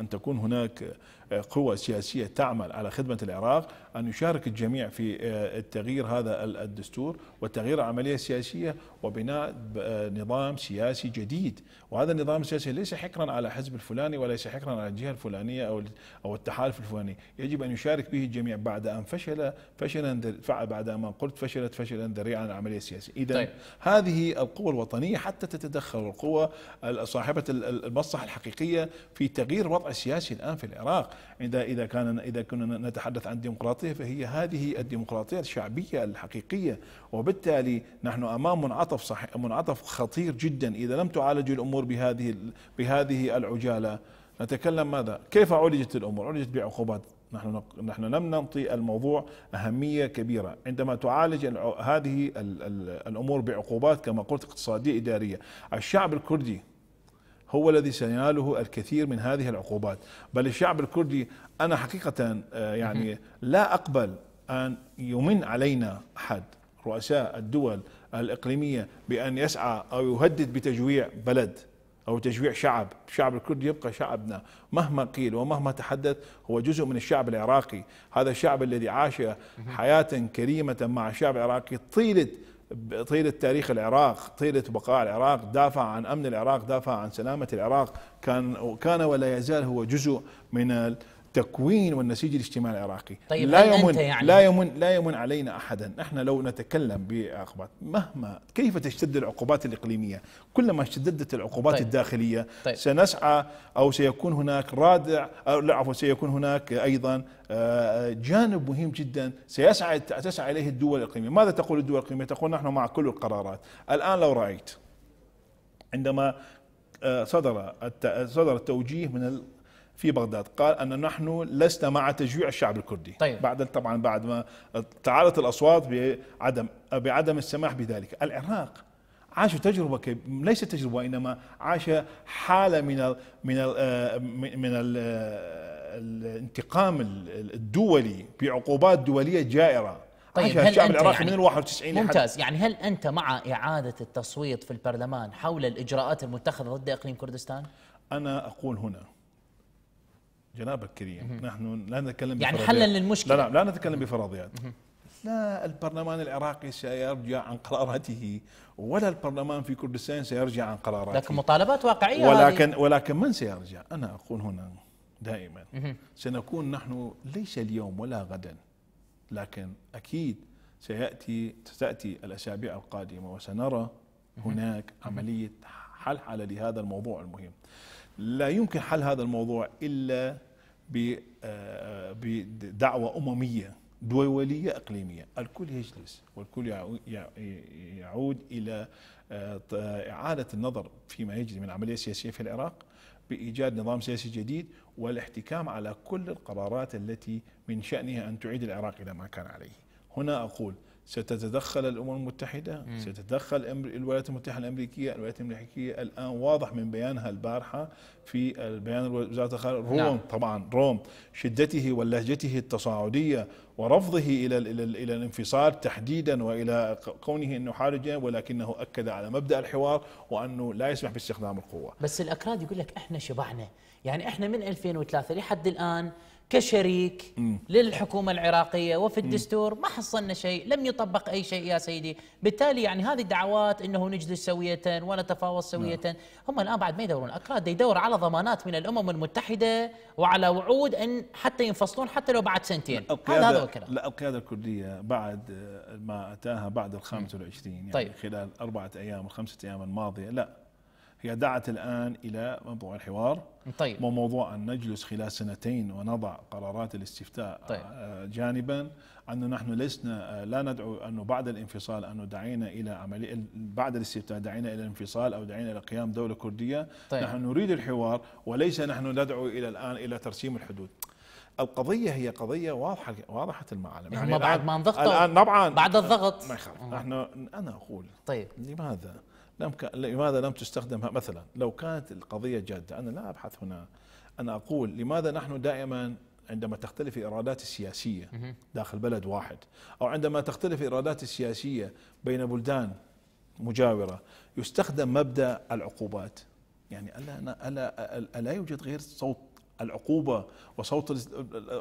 أن تكون هناك قوى سياسية تعمل على خدمة العراق أن يشارك الجميع في آه، التغيير هذا الدستور وتغيير العملية السياسية وبناء آه، نظام سياسي جديد وهذا النظام السياسي ليس حكرا على حزب الفلاني وليس حكرا على الجهة الفلانية أو أو التحالف الفلاني يجب أن يشارك به الجميع بعد أن فشل فشلا بعد أن قلت فشلت فشلا ذريعا العملية السياسية إذا طيب. هذه القوى الوطنية حتى تتدخل والقوى صاحبة المصلحة الحقيقية في تغيير وضع السياسي الآن في العراق عند إذا كان إذا كنا نتحدث عن ديمقراطية فهي هذه الديمقراطية الشعبية الحقيقية وبالتالي نحن أمام منعطف صحيح منعطف خطير جدا إذا لم تعالج الأمور بهذه بهذه العجالة نتكلم ماذا كيف عولجت الأمور عولجت بعقوبات نحن نحن لم ننطي الموضوع أهمية كبيرة عندما تعالج هذه الأمور بعقوبات كما قلت اقتصادية إدارية الشعب الكردي هو الذي سيناله الكثير من هذه العقوبات بل الشعب الكردي أنا حقيقة آه، يعني لا أقبل أن يمن علينا أحد رؤساء الدول الإقليمية بأن يسعى أو يهدد بتجويع بلد أو تجويع شعب الشعب الكردي يبقى شعبنا مهما قيل ومهما تحدث هو جزء من الشعب العراقي هذا الشعب الذي عاش حياة كريمة مع الشعب العراقي طيلة طيلة تاريخ العراق طيلة بقاء العراق دافع عن أمن العراق دافع عن سلامة العراق كان, وكان ولا يزال هو جزء من التكوين والنسيج الاجتماعي العراقي طيب لا يمن يعني؟ لا يمن لا يمن علينا احدا نحن لو نتكلم بعقوبات مهما كيف تشتد العقوبات الاقليميه كلما اشتدت العقوبات طيب الداخليه طيب سنسعى او سيكون هناك رادع او لا عفوا سيكون هناك ايضا آه، جانب مهم جدا سيسعى تسعى اليه الدول الاقليميه ماذا تقول الدول الاقليميه تقول نحن مع كل القرارات الان لو رايت عندما آه، صدر صدر التوجيه من في بغداد قال أن نحن لسنا مع تجويع الشعب الكردي طيب. بعد طبعا بعد ما تعالت الأصوات بعدم بعدم السماح بذلك العراق عاش تجربة ليس تجربة إنما عاش حالة من الـ من الـ آه، من الـ آه، الانتقام الدولي بعقوبات دولية جائرة طيب هل الشعب العراقي يعني من ال 91 ممتاز يعني هل انت مع اعاده التصويت في البرلمان حول الاجراءات المتخذه ضد اقليم كردستان؟ انا اقول هنا جنابك كريم نحن لا نتكلم يعني حلا للمشكله لا, لا لا نتكلم بفرضيات لا البرلمان العراقي سيرجع عن قراراته ولا البرلمان في كردستان سيرجع عن قراراته لكن مطالبات واقعيه ولكن هذه. ولكن من سيرجع؟ انا اقول هنا دائما سنكون نحن ليس اليوم ولا غدا لكن اكيد سياتي ستاتي الاسابيع القادمه وسنرى هناك عمليه حلحله لهذا الموضوع المهم لا يمكن حل هذا الموضوع إلا آه، بدعوة أممية دولية إقليمية الكل يجلس والكل يعود إلى آه، إعادة النظر فيما يجري من عملية سياسية في العراق بإيجاد نظام سياسي جديد والاحتكام على كل القرارات التي من شأنها أن تعيد العراق إلى ما كان عليه هنا أقول ستتدخل الامم المتحده مم. ستتدخل الولايات المتحده الامريكيه الولايات الامريكيه الان واضح من بيانها البارحه في البيان وزاره الخارجيه روم نعم. طبعا روم شدته ولهجته التصاعديه ورفضه الى الى الى الانفصال تحديدا والى كونه انه حارجه ولكنه اكد على مبدا الحوار وانه لا يسمح باستخدام القوه بس الاكراد يقول لك احنا شبعنا يعني احنا من 2003 لحد الان كشريك م. للحكومة العراقية وفي الدستور ما حصلنا شيء لم يطبق أي شيء يا سيدي بالتالي يعني هذه الدعوات أنه نجلس سوية ونتفاوض نعم. سوية م. هم الآن بعد ما يدورون أكراد يدور على ضمانات من الأمم المتحدة وعلى وعود أن حتى ينفصلون حتى لو بعد سنتين هذا هذا الكلام لا القيادة الكردية بعد ما أتاها بعد الخامس والعشرين يعني طيب. خلال أربعة أيام وخمسة أيام الماضية لا هي دعت الآن إلى موضوع الحوار طيب وموضوع أن نجلس خلال سنتين ونضع قرارات الاستفتاء طيب. آه، جانبا أنه نحن لسنا آه، لا ندعو أنه بعد الانفصال أنه دعينا إلى عملية بعد الاستفتاء دعينا إلى الانفصال أو دعينا إلى قيام دولة كردية طيب. نحن نريد الحوار وليس نحن ندعو إلى الآن إلى ترسيم الحدود القضية هي قضية واضحة واضحة المعالم يعني بعد ما انضغطوا الآن طبعا بعد الضغط ما يخالف نحن أنا أقول طيب لماذا؟ لم ك... لماذا لم تستخدم مثلا لو كانت القضية جادة أنا لا أبحث هنا أنا أقول لماذا نحن دائما عندما تختلف الإرادات السياسية داخل بلد واحد أو عندما تختلف الإرادات السياسية بين بلدان مجاورة يستخدم مبدأ العقوبات يعني ألا, ألا, ألا, ألا يوجد غير صوت العقوبة وصوت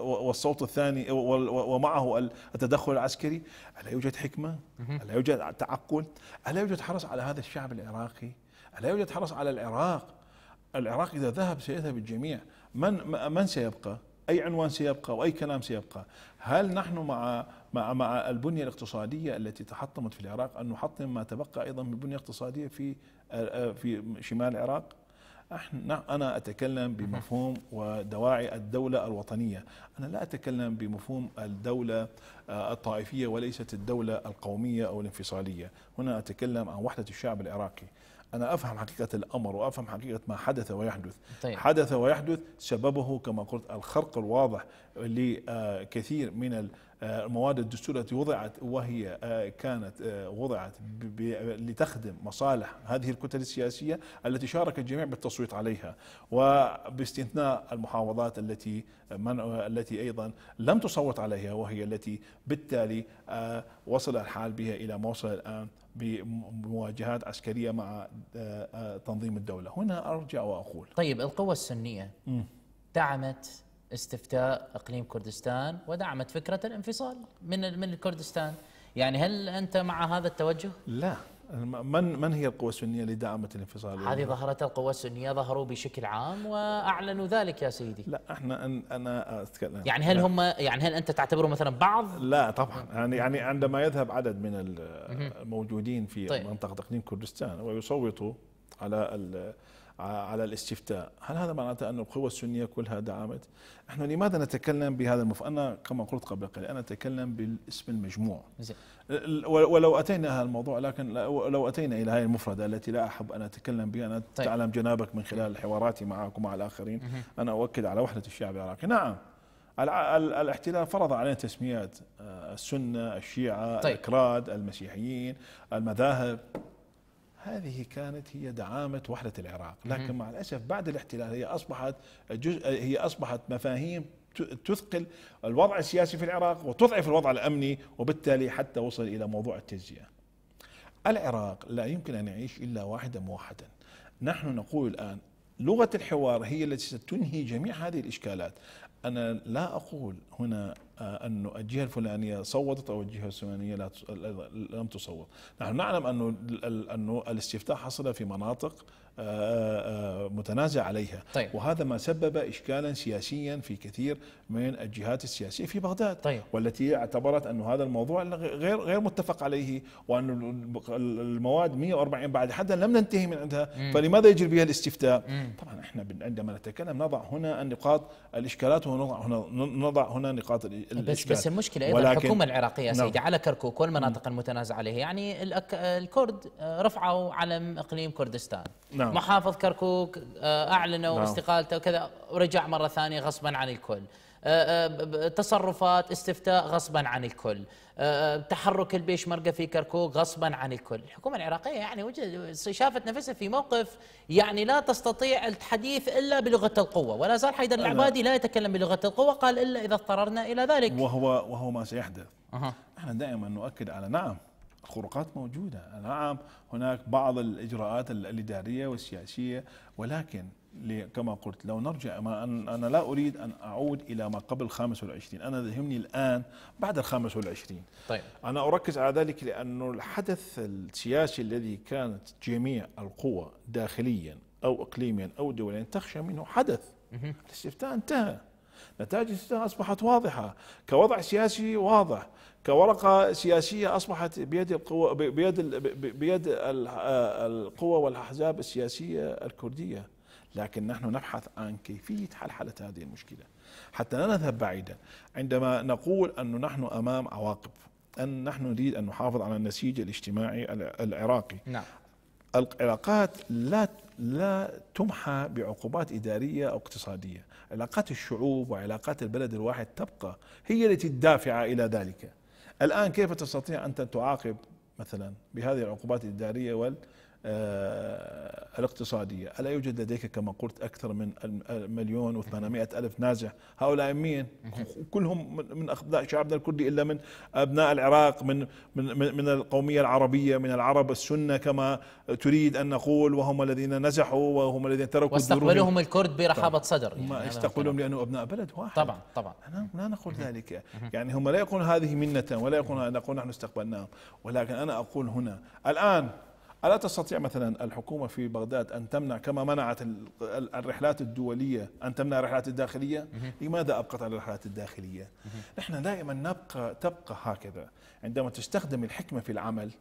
والصوت الثاني ومعه التدخل العسكري ألا يوجد حكمة؟ ألا يوجد تعقل؟ ألا يوجد حرص على هذا الشعب العراقي؟ ألا يوجد حرص على العراق؟ العراق إذا ذهب سيذهب الجميع من, من سيبقى؟ أي عنوان سيبقى وأي كلام سيبقى هل نحن مع مع مع البنية الاقتصادية التي تحطمت في العراق أن نحطم ما تبقى أيضا من بنية اقتصادية في في شمال العراق احنا نعم، انا اتكلم بمفهوم ودواعي الدوله الوطنيه، انا لا اتكلم بمفهوم الدوله آه، الطائفيه وليست الدوله القوميه او الانفصاليه، هنا اتكلم عن وحده الشعب العراقي. أنا أفهم حقيقة الأمر وأفهم حقيقة ما حدث ويحدث طيب. حدث ويحدث سببه كما قلت الخرق الواضح لكثير من المواد آه، الدستور التي وضعت وهي آه، كانت آه، وضعت لتخدم مصالح هذه الكتل السياسية التي شارك الجميع بالتصويت عليها وباستثناء المحافظات التي من التي أيضا لم تصوت عليها وهي التي بالتالي وصل الحال بها إلى ما وصل الآن بمواجهات عسكرية مع تنظيم الدولة هنا أرجع وأقول طيب القوى السنية دعمت استفتاء اقليم كردستان ودعمت فكره الانفصال من من الكردستان يعني هل انت مع هذا التوجه لا من من هي القوى السنيه اللي دعمت الانفصال؟ هذه ظهرت القوى السنيه ظهروا بشكل عام واعلنوا ذلك يا سيدي. لا احنا أن انا اتكلم يعني هل هم يعني هل انت تعتبره مثلا بعض؟ لا طبعا يعني يعني عندما يذهب عدد من الموجودين في طيب. منطقه اقليم كردستان ويصوتوا على على الاستفتاء هل هذا معناته أن القوى السنية كلها دعمت؟ نحن لماذا نتكلم بهذا المف... أنا كما قلت قبل قليل أنا أتكلم بالاسم المجموع زي. ولو أتينا هذا الموضوع لكن لو أتينا إلى هذه المفردة التي لا أحب أن أتكلم بها أنا طيب. تعلم جنابك من خلال حواراتي معك ومع الآخرين أنا أؤكد على وحدة الشعب العراقي نعم الاحتلال فرض علينا تسميات آه، السنة الشيعة طيب. الأكراد المسيحيين المذاهب هذه كانت هي دعامة وحدة العراق لكن مع الأسف بعد الاحتلال هي أصبحت جزء هي أصبحت مفاهيم تثقل الوضع السياسي في العراق وتضعف الوضع الأمني وبالتالي حتى وصل إلى موضوع التجزئة العراق لا يمكن أن يعيش إلا واحدا موحدا نحن نقول الآن لغة الحوار هي التي ستنهي جميع هذه الإشكالات أنا لا أقول هنا آه، أن الجهة الفلانية صوتت أو الجهة الفلانية لم تصوت نحن نعلم أن الاستفتاء حصل في مناطق متنازع عليها طيب. وهذا ما سبب إشكالا سياسيا في كثير من الجهات السياسية في بغداد طيب. والتي اعتبرت أن هذا الموضوع غير غير متفق عليه وأن المواد 140 بعد حدا لم ننتهي من عندها مم. فلماذا يجري بها الاستفتاء مم. طبعا احنا عندما نتكلم نضع هنا النقاط الإشكالات ونضع هنا نضع هنا نقاط الإشكال بس, بس المشكلة أيضا الحكومة العراقية نعم. سيدي نعم. على كركوك والمناطق المتنازع عليها يعني الكرد آه، رفعوا علم إقليم كردستان نعم. نعم. محافظ كركوك آه، اعلنوا نعم. استقالته وكذا ورجع مره ثانيه غصبا عن الكل آه، آه، تصرفات استفتاء غصبا عن الكل تحرك البيشمركه في كركوك غصبا عن الكل الحكومه العراقيه يعني شافت نفسها في موقف يعني لا تستطيع الحديث الا بلغه القوه ولا زال حيدر العبادي لا يتكلم بلغه القوه قال الا اذا اضطررنا الى ذلك وهو وهو ما سيحدث أه. نحن دائما نؤكد على نعم خروقات موجودة نعم هناك بعض الإجراءات الإدارية والسياسية ولكن كما قلت لو نرجع ما أنا لا أريد أن أعود إلى ما قبل 25 أنا يهمني الآن بعد ال 25 طيب. أنا أركز على ذلك لأن الحدث السياسي الذي كانت جميع القوى داخليا أو إقليميا أو دوليا تخشى منه حدث الاستفتاء انتهى نتائج الاستفتاء أصبحت واضحة كوضع سياسي واضح كورقه سياسيه اصبحت بيد القوى بيد بيد آه، القوى والاحزاب السياسيه الكرديه لكن نحن نبحث عن كيفيه حل هذه المشكله حتى لا نذهب بعيدا عندما نقول أن نحن امام عواقب ان نحن نريد ان نحافظ على النسيج الاجتماعي العراقي نعم العلاقات لا لا تمحى بعقوبات اداريه او اقتصاديه، علاقات الشعوب وعلاقات البلد الواحد تبقى هي التي الدافعه الى ذلك. الآن كيف تستطيع أنت تعاقب مثلا بهذه العقوبات الإدارية آه، الاقتصادية ألا يوجد لديك كما قلت أكثر من مليون وثمانمائة ألف نازح هؤلاء مين كلهم من أخباء شعبنا الكردي إلا من أبناء العراق من, من, من القومية العربية من العرب السنة كما تريد أن نقول وهم الذين نزحوا وهم الذين تركوا واستقبلهم الكرد برحابة صدر يعني ما يستقبلهم لأنه أبناء بلد واحد طبعا طبعا أنا لا نقول ذلك يعني هم لا يقولون هذه منة ولا يقولون نقول نحن استقبلناهم ولكن أنا أقول هنا الآن ألا تستطيع مثلا الحكومة في بغداد أن تمنع كما منعت الرحلات الدولية أن تمنع الرحلات الداخلية لماذا أبقت على الرحلات الداخلية نحن دائما نبقى تبقى هكذا عندما تستخدم الحكمة في العمل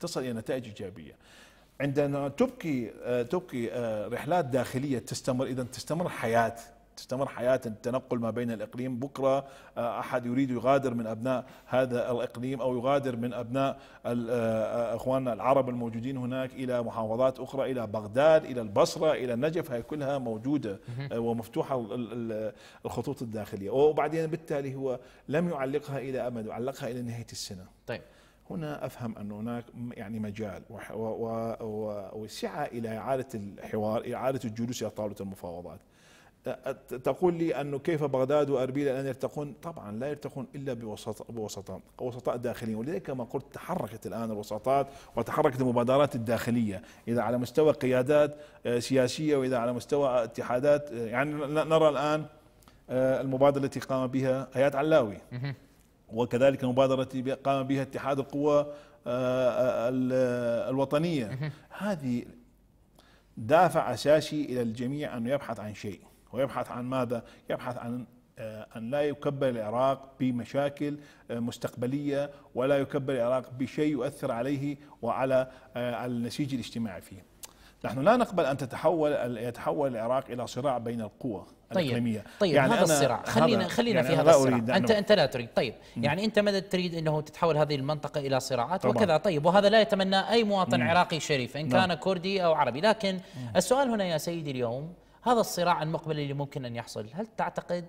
تصل إلى نتائج إيجابية عندما تبقي آه، تبقي آه، رحلات داخلية تستمر إذا تستمر حياة تستمر حياة التنقل ما بين الإقليم بكرة آه، أحد يريد يغادر من أبناء هذا الإقليم أو يغادر من أبناء آه، آه، أخواننا العرب الموجودين هناك إلى محافظات أخرى إلى بغداد إلى البصرة إلى النجف هي كلها موجودة ومفتوحة الخطوط الداخلية وبعدين بالتالي هو لم يعلقها إلى أمد وعلقها إلى نهاية السنة طيب هنا افهم ان هناك يعني مجال وسعه الى اعاده الحوار اعاده الجلوس الى طاوله المفاوضات تقول لي أنه كيف بغداد وأربيل الآن يرتقون طبعا لا يرتقون إلا بوسطاء بوسطاء وسطاء داخليين ولذلك كما قلت تحركت الآن الوساطات وتحركت المبادرات الداخلية إذا على مستوى قيادات آه، سياسية وإذا على مستوى اتحادات آه، يعني نرى الآن آه، المبادرة التي قام بها هيات علاوي وكذلك المبادرة التي قام بها اتحاد القوى الوطنية هذه دافع أساسي إلى الجميع أنه يبحث عن شيء ويبحث عن ماذا؟ يبحث عن آه، أن لا يكبل العراق بمشاكل آه، مستقبلية ولا يكبل العراق بشيء يؤثر عليه وعلى آه، النسيج الاجتماعي فيه نحن لا نقبل أن تتحول يتحول العراق إلى صراع بين القوى طيب الإقليمية طيب يعني هذا الصراع خلينا خلينا يعني في هذا الصراع أنت أنت لا تريد طيب م. يعني أنت ماذا تريد أنه تتحول هذه المنطقة إلى صراعات طبعا. وكذا طيب وهذا لا يتمنى أي مواطن م. عراقي شريف إن نعم. كان كردي أو عربي لكن السؤال هنا يا سيدي اليوم هذا الصراع المقبل اللي ممكن أن يحصل هل تعتقد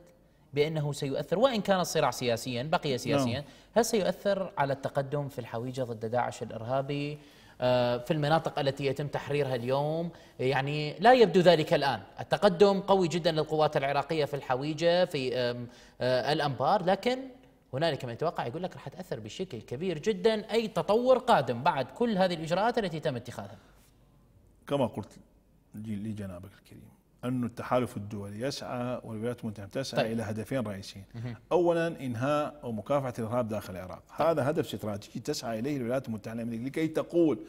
بأنه سيؤثر وإن كان الصراع سياسيا بقي نعم. سياسيا هل سيؤثر على التقدم في الحويجة ضد داعش الإرهابي آه، في المناطق التي يتم تحريرها اليوم يعني لا يبدو ذلك الآن التقدم قوي جدا للقوات العراقية في الحويجة في آه، الأنبار لكن هنالك من يتوقع يقول لك راح تاثر بشكل كبير جدا اي تطور قادم بعد كل هذه الاجراءات التي تم اتخاذها. كما قلت لجنابك الكريم أن التحالف الدولي يسعى والولايات المتحدة تسعى طيب. إلى هدفين رئيسيين أولا إنهاء مكافحة الإرهاب داخل العراق طيب. هذا هدف استراتيجي تسعى إليه الولايات المتحدة الأمريكية لكي تقول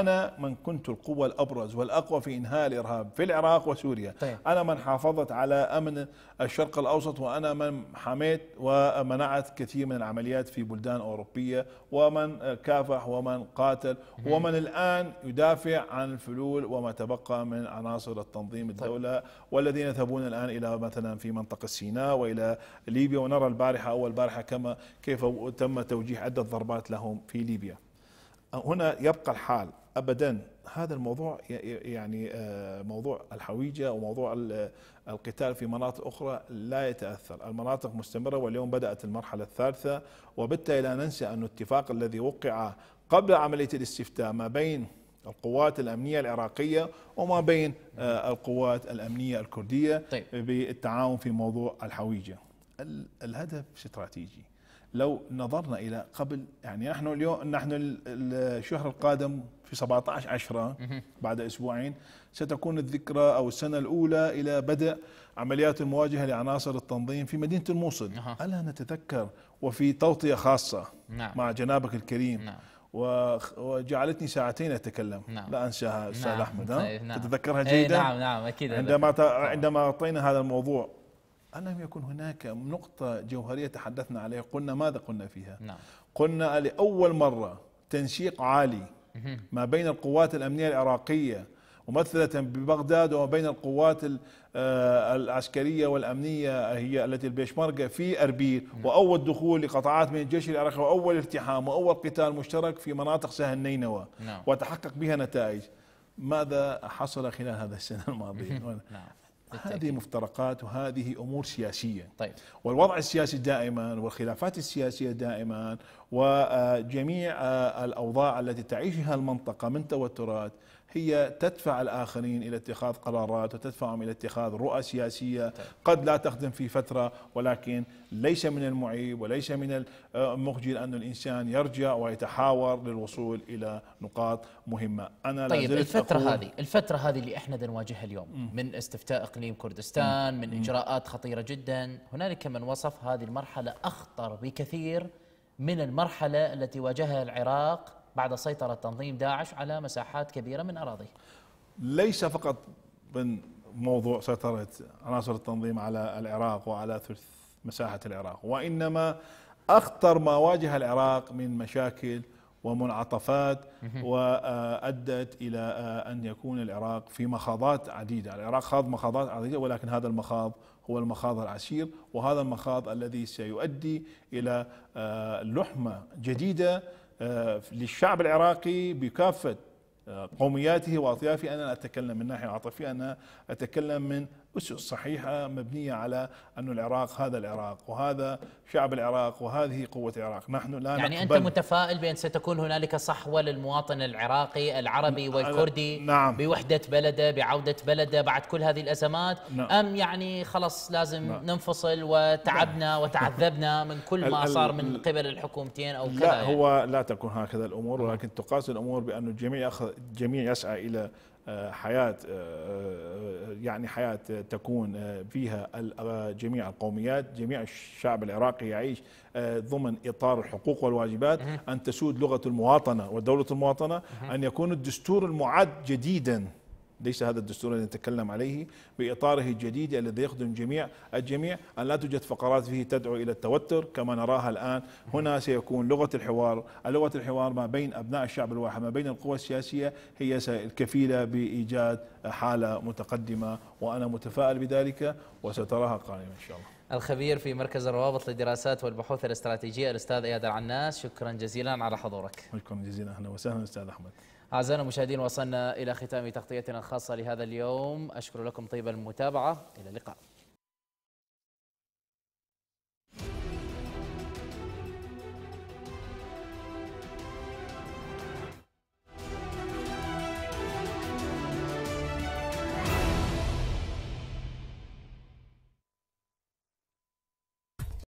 أنا من كنت القوة الأبرز والأقوى في إنهاء الإرهاب في العراق وسوريا طيب. أنا من حافظت على أمن الشرق الأوسط وأنا من حميت ومنعت كثير من العمليات في بلدان أوروبية ومن كافح ومن قاتل مم. ومن الآن يدافع عن الفلول وما تبقى من عناصر التنظيم طيب. الدولة طيب. والذين يذهبون الآن إلى مثلا في منطقة سيناء وإلى ليبيا ونرى البارحة أول البارحه كما كيف تم توجيه عدة ضربات لهم في ليبيا هنا يبقى الحال ابدا هذا الموضوع يعني آه، موضوع الحويجه وموضوع القتال في مناطق اخرى لا يتاثر، المناطق مستمره واليوم بدات المرحله الثالثه وبالتالي لا ننسى ان الاتفاق الذي وقع قبل عمليه الاستفتاء ما بين القوات الامنيه العراقيه وما بين آه، القوات الامنيه الكرديه طيب. بالتعاون في موضوع الحويجه. الهدف استراتيجي. لو نظرنا الى قبل يعني نحن اليوم نحن الشهر القادم في 17 10 بعد اسبوعين ستكون الذكرى او السنه الاولى الى بدء عمليات المواجهه لعناصر التنظيم في مدينه الموصل الا نتذكر وفي توطيه خاصه نعم. مع جنابك الكريم نعم. وجعلتني ساعتين اتكلم نعم. لا انساها نعم. استاذ نعم. احمد إيه، نعم. تتذكرها إيه، جيدا نعم نعم اكيد عندما عندما اعطينا هذا الموضوع ألم يكن هناك نقطة جوهرية تحدثنا عليها قلنا ماذا قلنا فيها نعم. قلنا لأول مرة تنسيق عالي ما بين القوات الأمنية العراقية ممثلة ببغداد وما بين القوات آه، العسكرية والأمنية هي التي البيشمركة في أربيل وأول دخول لقطاعات من الجيش العراقي وأول التحام وأول قتال مشترك في مناطق سهل نينوى نعم. وتحقق بها نتائج ماذا حصل خلال هذا السنة الماضية نعم. هذه مفترقات وهذه امور سياسيه طيب. والوضع السياسي دائما والخلافات السياسيه دائما وجميع آه، الاوضاع التي تعيشها المنطقه من توترات هي تدفع الآخرين إلى اتخاذ قرارات وتدفعهم إلى اتخاذ رؤى سياسية طيب. قد لا تخدم في فترة ولكن ليس من المعيب وليس من المخجل آه، أن الإنسان يرجع ويتحاور للوصول إلى نقاط مهمة أنا طيب الفترة هذه الفترة هذه اللي احنا نواجهها اليوم م. من استفتاء إقليم كردستان م. من إجراءات خطيرة جدا هنالك من وصف هذه المرحلة أخطر بكثير من المرحلة التي واجهها العراق بعد سيطرة تنظيم داعش على مساحات كبيرة من أراضيه ليس فقط من موضوع سيطرة عناصر التنظيم على العراق وعلى ثلث مساحة العراق وإنما أخطر ما واجه العراق من مشاكل ومنعطفات وأدت إلى أن يكون العراق في مخاضات عديدة العراق خاض مخاضات عديدة ولكن هذا المخاض هو المخاض العسير وهذا المخاض الذي سيؤدي إلى آه، لحمة جديدة آه، للشعب العراقي بكافه آه، قومياته واطيافه انا اتكلم من ناحيه عاطفيه انا اتكلم من أسس صحيحة مبنية على أن العراق هذا العراق وهذا شعب العراق وهذه قوة العراق نحن لا يعني أنت متفائل بأن ستكون هنالك صحوة للمواطن العراقي العربي والكردي نعم بوحدة بلده بعودة بلده بعد كل هذه الأزمات نعم أم يعني خلص لازم نعم ننفصل وتعبنا نعم وتعذبنا من كل ما صار من قبل الحكومتين أو كذا لا يعني هو لا تكون هكذا الأمور ولكن تقاس الأمور بأن الجميع جميع يسعى إلى آه، حياة آه، آه، يعني حياة تكون فيها جميع القوميات جميع الشعب العراقي يعيش ضمن إطار الحقوق والواجبات أن تسود لغة المواطنة ودولة المواطنة أن يكون الدستور المعد جديداً ليس هذا الدستور الذي نتكلم عليه بإطاره الجديد الذي يخدم جميع الجميع أن لا توجد فقرات فيه تدعو إلى التوتر كما نراها الآن هنا سيكون لغة الحوار لغة الحوار ما بين أبناء الشعب الواحد ما بين القوى السياسية هي الكفيلة بإيجاد حالة متقدمة وأنا متفائل بذلك وستراها قائمة إن شاء الله الخبير في مركز الروابط للدراسات والبحوث الاستراتيجية الأستاذ إياد العناس شكرا جزيلا على حضورك شكرا جزيلا أهلا وسهلا أستاذ أحمد أعزائنا المشاهدين وصلنا إلى ختام تغطيتنا الخاصة لهذا اليوم أشكر لكم طيب المتابعة إلى اللقاء